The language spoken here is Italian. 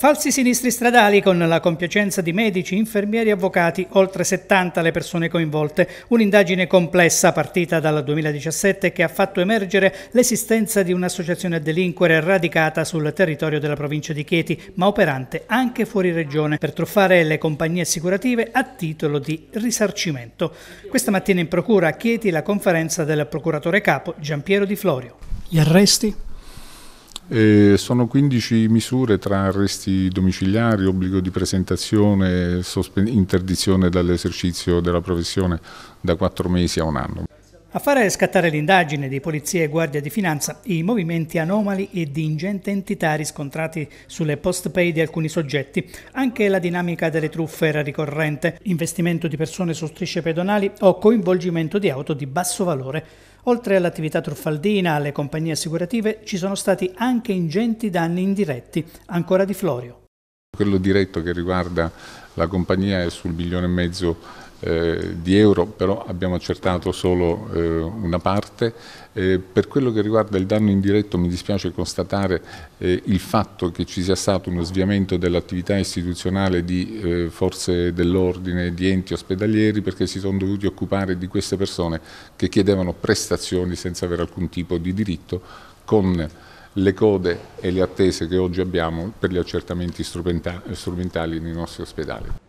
Falsi sinistri stradali con la compiacenza di medici, infermieri e avvocati, oltre 70 le persone coinvolte. Un'indagine complessa partita dal 2017 che ha fatto emergere l'esistenza di un'associazione a delinquere radicata sul territorio della provincia di Chieti, ma operante anche fuori regione per truffare le compagnie assicurative a titolo di risarcimento. Questa mattina in procura a Chieti la conferenza del procuratore capo Giampiero Di Florio. Gli arresti e sono 15 misure tra arresti domiciliari, obbligo di presentazione, interdizione dall'esercizio della professione da 4 mesi a un anno. A fare scattare l'indagine di Polizia e Guardia di Finanza i movimenti anomali e di ingente entità riscontrati sulle post pay di alcuni soggetti. Anche la dinamica delle truffe era ricorrente, investimento di persone su strisce pedonali o coinvolgimento di auto di basso valore. Oltre all'attività truffaldina, alle compagnie assicurative, ci sono stati anche ingenti danni indiretti, ancora di Florio. Quello diretto che riguarda la compagnia è sul milione e mezzo eh, di euro, però abbiamo accertato solo eh, una parte. Eh, per quello che riguarda il danno indiretto mi dispiace constatare eh, il fatto che ci sia stato uno sviamento dell'attività istituzionale di eh, forze dell'ordine, di enti ospedalieri, perché si sono dovuti occupare di queste persone che chiedevano prestazioni senza avere alcun tipo di diritto, con le code e le attese che oggi abbiamo per gli accertamenti strumentali nei nostri ospedali.